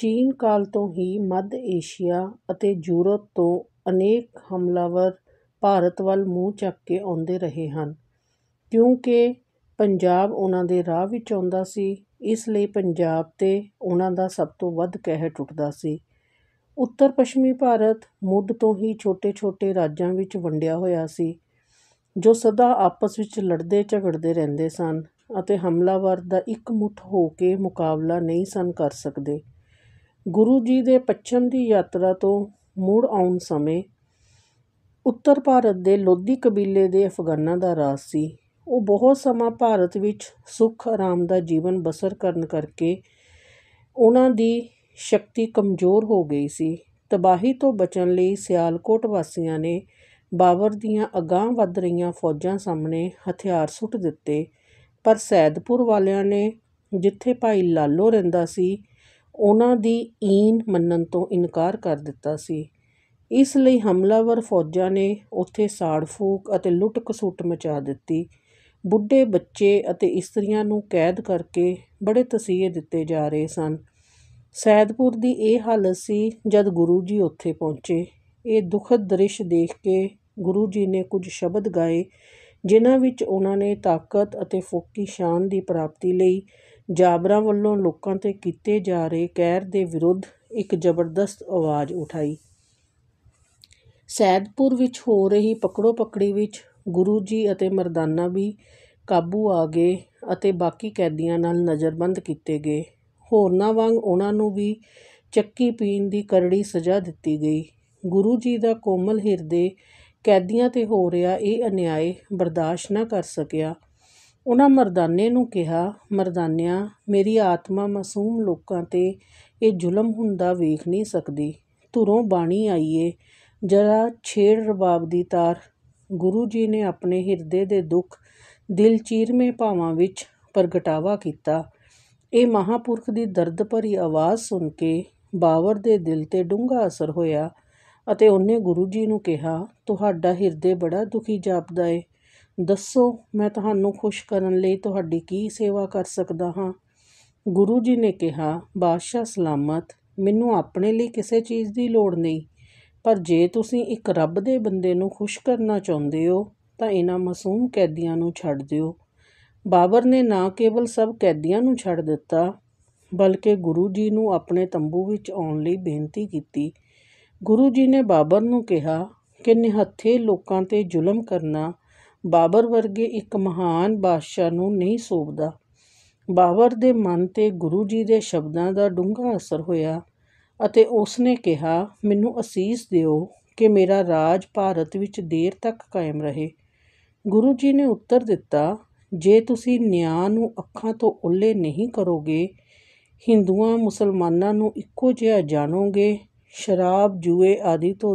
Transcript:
ਚੀਨ ਕਾਲ ਤੋਂ ਹੀ ਮੱਧ ਏਸ਼ੀਆ ਅਤੇ ਯੂਰਪ ਤੋਂ ਅਨੇਕ ਹਮਲਾਵਰ ਭਾਰਤ ਵੱਲ ਮੂੰਹ ਚੱਕ ਕੇ ਆਉਂਦੇ ਰਹੇ ਹਨ ਕਿਉਂਕਿ ਪੰਜਾਬ ਉਹਨਾਂ ਦੇ ਰਾਹ ਵਿੱਚ ਆਉਂਦਾ ਸੀ ਇਸ ਲਈ ਪੰਜਾਬ 'ਤੇ ਉਹਨਾਂ ਦਾ ਸਭ ਤੋਂ ਵੱਧ ਕਹਿਰ ਟੁੱਟਦਾ ਸੀ ਉੱਤਰ ਪੱਛਮੀ ਭਾਰਤ ਮੁੱਢ ਤੋਂ ਹੀ ਛੋਟੇ ਛੋਟੇ ਰਾਜਾਂ ਵਿੱਚ ਵੰਡਿਆ ਹੋਇਆ ਸੀ ਜੋ ਸਦਾ ਆਪਸ ਵਿੱਚ ਲੜਦੇ ਝਗੜਦੇ ਰਹਿੰਦੇ ਸਨ ਅਤੇ ਹਮਲਾਵਰ ਦਾ ਇੱਕ ਮੁੱਠ ਹੋ ਕੇ ਮੁਕਾਬਲਾ ਨਹੀਂ ਸਨ ਕਰ ਸਕਦੇ ਗੁਰੂ ਜੀ ਦੇ ਪੱਛਮ ਦੀ ਯਾਤਰਾ ਤੋਂ ਮੁੜ ਆਉਣ ਸਮੇਂ ਉੱਤਰ ਭਾਰਤ ਦੇ ਲੋਧੀ ਕਬੀਲੇ ਦੇ ਅਫਗਾਨਾਂ ਦਾ ਰਾਜ ਸੀ ਉਹ ਬਹੁਤ ਸਮਾਂ ਭਾਰਤ ਵਿੱਚ ਸੁੱਖ ਆਰਾਮ ਦਾ ਜੀਵਨ ਬਸਰ ਕਰਨ ਕਰਕੇ ਉਹਨਾਂ ਦੀ ਸ਼ਕਤੀ ਕਮਜ਼ੋਰ ਹੋ ਗਈ ਸੀ ਤਬਾਹੀ ਤੋਂ ਬਚਣ ਲਈ ਸਿਆਲਕੋਟ ਵਾਸੀਆਂ ਨੇ ਬਾਬਰ ਦੀਆਂ ਅਗਾਹ ਵੱਧ ਰਹੀਆਂ ਫੌਜਾਂ ਸਾਹਮਣੇ ਹਥਿਆਰ ਸੁੱਟ ਦਿੱਤੇ ਪਰ ਸੈਦਪੁਰ ਵਾਲਿਆਂ ਨੇ ਜਿੱਥੇ ਭਾਈ ਲਾਲੋ ਰਹਿੰਦਾ ਸੀ ਉਹਨਾਂ ਦੀ ਈਨ ਮੰਨਣ ਤੋਂ ਇਨਕਾਰ ਕਰ ਦਿੱਤਾ ਸੀ ਇਸ ਲਈ ਹਮਲਾਵਰ ਫੌਜਾਂ ਨੇ ਉੱਥੇ ਸਾੜ ਫੂਕ ਅਤੇ ਲੁੱਟ ਖਸੁੱਟ ਮਚਾ ਦਿੱਤੀ ਬੁੱਢੇ ਬੱਚੇ ਅਤੇ ਇਸਤਰੀਆਂ ਨੂੰ ਕੈਦ ਕਰਕੇ ਬੜੇ ਤਸੀਹੇ ਦਿੱਤੇ ਜਾ ਰਹੇ ਸਨ ਸੈਦਪੁਰ ਦੀ ਇਹ ਹਾਲਤ ਸੀ ਜਦ ਗੁਰੂ ਜੀ ਉੱਥੇ ਪਹੁੰਚੇ ਇਹ ਦੁਖਦ ਦ੍ਰਿਸ਼ ਦੇਖ ਕੇ ਗੁਰੂ ਜੀ ਨੇ ਕੁਝ ਸ਼ਬਦ ਗਾਏ ਜਿਨ੍ਹਾਂ ਵਿੱਚ ਉਹਨਾਂ ਨੇ ਤਾਕਤ ਅਤੇ ਫੋਕੀ ਸ਼ਾਨ ਦੀ ਪ੍ਰਾਪਤੀ ਲਈ ਜਾਬਰਾ ਵੱਲੋਂ ਲੋਕਾਂ 'ਤੇ ਕੀਤੇ ਜਾ ਰਹੇ ਕਹਿਰ ਦੇ ਵਿਰੁੱਧ ਇੱਕ ਜ਼ਬਰਦਸਤ ਆਵਾਜ਼ ਉਠਾਈ ਸੈਦਪੁਰ ਵਿੱਚ ਹੋ ਰਹੀ ਪਕੜੋ ਪਕੜੀ ਵਿੱਚ ਗੁਰੂ ਜੀ ਅਤੇ ਮਰਦਾਨਾ ਵੀ ਕਾਬੂ ਆ ਗਏ ਅਤੇ ਬਾਕੀ ਕੈਦੀਆਂ ਨਾਲ ਨਜ਼ਰਬੰਦ ਕੀਤੇ ਗਏ ਹੋਰਨਾ ਵਾਂਗ ਉਹਨਾਂ ਨੂੰ ਵੀ ਚੱਕੀ ਪੀਣ ਦੀ ਕਰੜੀ ਸਜ਼ਾ ਦਿੱਤੀ ਗਈ ਗੁਰੂ ਜੀ ਦਾ ਕੋਮਲ ਹਿਰਦੇ ਕੈਦੀਆਂ ਤੇ ਹੋ ਰਿਹਾ ਇਹ ਅਨਿਆਏ ਬਰਦਾਸ਼ਤ ਨਾ ਕਰ ਸਕਿਆ ਉਹਨਾਂ ਮਰਦਾਨੇ ਨੂੰ ਕਿਹਾ ਮਰਦਾਨਿਆਂ ਮੇਰੀ ਆਤਮਾ ਮਾਸੂਮ ਲੋਕਾਂ 'ਤੇ ਇਹ ਜ਼ੁਲਮ ਹੁੰਦਾ ਵੇਖ ਨਹੀਂ ਸਕਦੀ ਧੁਰੋਂ ਬਾਣੀ ਆਈਏ ਜ਼ਰਾ ਛੇੜ ਰਬਾਬ ਦੀ ਤਾਰ ਗੁਰੂ ਜੀ ਨੇ ਆਪਣੇ ਹਿਰਦੇ ਦੇ ਦੁੱਖ ਦਿਲ ਚੀਰਵੇਂ ਭਾਵਾਂ ਵਿੱਚ ਪ੍ਰਗਟਾਵਾ ਕੀਤਾ ਇਹ ਮਹਾਪੁਰਖ ਦੀ ਦਰਦ ਭਰੀ ਆਵਾਜ਼ ਸੁਣ ਕੇ ਬਾਵਰ ਦੇ ਦਿਲ ਤੇ ਡੂੰਘਾ ਅਸਰ ਹੋਇਆ ਅਤੇ ਉਹਨੇ ਗੁਰੂ ਜੀ ਨੂੰ ਕਿਹਾ ਤੁਹਾਡਾ ਹਿਰਦੇ ਬੜਾ ਦੁਖੀ ਜਾਪਦਾ ਏ ਦੱਸੋ ਮੈਂ ਤੁਹਾਨੂੰ ਖੁਸ਼ ਕਰਨ ਲਈ ਤੁਹਾਡੀ ਕੀ ਸੇਵਾ ਕਰ ਸਕਦਾ ਹਾਂ ਗੁਰੂ ਜੀ ਨੇ ਕਿਹਾ ਬਾਦਸ਼ਾਹ ਸਲਾਮਤ ਮੈਨੂੰ ਆਪਣੇ ਲਈ ਕਿਸੇ ਚੀਜ਼ ਦੀ ਲੋੜ ਨਹੀਂ ਪਰ ਜੇ ਤੁਸੀਂ ਇੱਕ ਰੱਬ ਦੇ ਬੰਦੇ ਨੂੰ ਖੁਸ਼ ਕਰਨਾ ਚਾਹੁੰਦੇ ਹੋ ਤਾਂ ਇਹਨਾਂ ਮਾਸੂਮ ਕੈਦੀਆਂ ਨੂੰ ਛੱਡ ਦਿਓ ਬਾਬਰ ਨੇ ਨਾ ਕੇਵਲ ਸਭ ਕੈਦੀਆਂ ਨੂੰ ਛੱਡ ਦਿੱਤਾ ਬਲਕਿ ਗੁਰੂ ਜੀ ਨੂੰ ਆਪਣੇ ਤੰਬੂ ਵਿੱਚ ਆਉਣ ਲਈ ਬੇਨਤੀ ਕੀਤੀ ਗੁਰੂ ਜੀ ਨੇ ਬਾਬਰ ਨੂੰ ਕਿਹਾ ਕਿ ਨਿਹੱਥੇ ਲੋਕਾਂ ਤੇ ਜ਼ੁਲਮ ਕਰਨਾ ਬਾਬਰ ਵਰਗੇ ਇੱਕ ਮਹਾਨ ਬਾਦਸ਼ਾਹ ਨੂੰ ਨਹੀਂ ਸੋਭਦਾ ਬਾਬਰ ਦੇ ਮਨ 'ਤੇ ਗੁਰੂ ਜੀ ਦੇ ਸ਼ਬਦਾਂ ਦਾ ਡੂੰਘਾ ਅਸਰ ਹੋਇਆ ਅਤੇ ਉਸ ਨੇ ਕਿਹਾ ਮੈਨੂੰ ਅਸੀਸ ਦਿਓ ਕਿ ਮੇਰਾ ਰਾਜ ਭਾਰਤ ਵਿੱਚ ਦੇਰ ਤੱਕ ਕਾਇਮ ਰਹੇ ਗੁਰੂ ਜੀ ਨੇ ਉੱਤਰ ਦਿੱਤਾ ਜੇ ਤੁਸੀਂ ਨਿਆਂ ਨੂੰ ਅੱਖਾਂ ਤੋਂ ਉੱਲੇ ਨਹੀਂ ਕਰੋਗੇ ਹਿੰਦੂਆਂ ਮੁਸਲਮਾਨਾਂ ਨੂੰ ਇੱਕੋ ਜਿਹਾ ਜਾਣੋਗੇ ਸ਼ਰਾਬ ਜੂਏ ਆਦਿ ਤੋਂ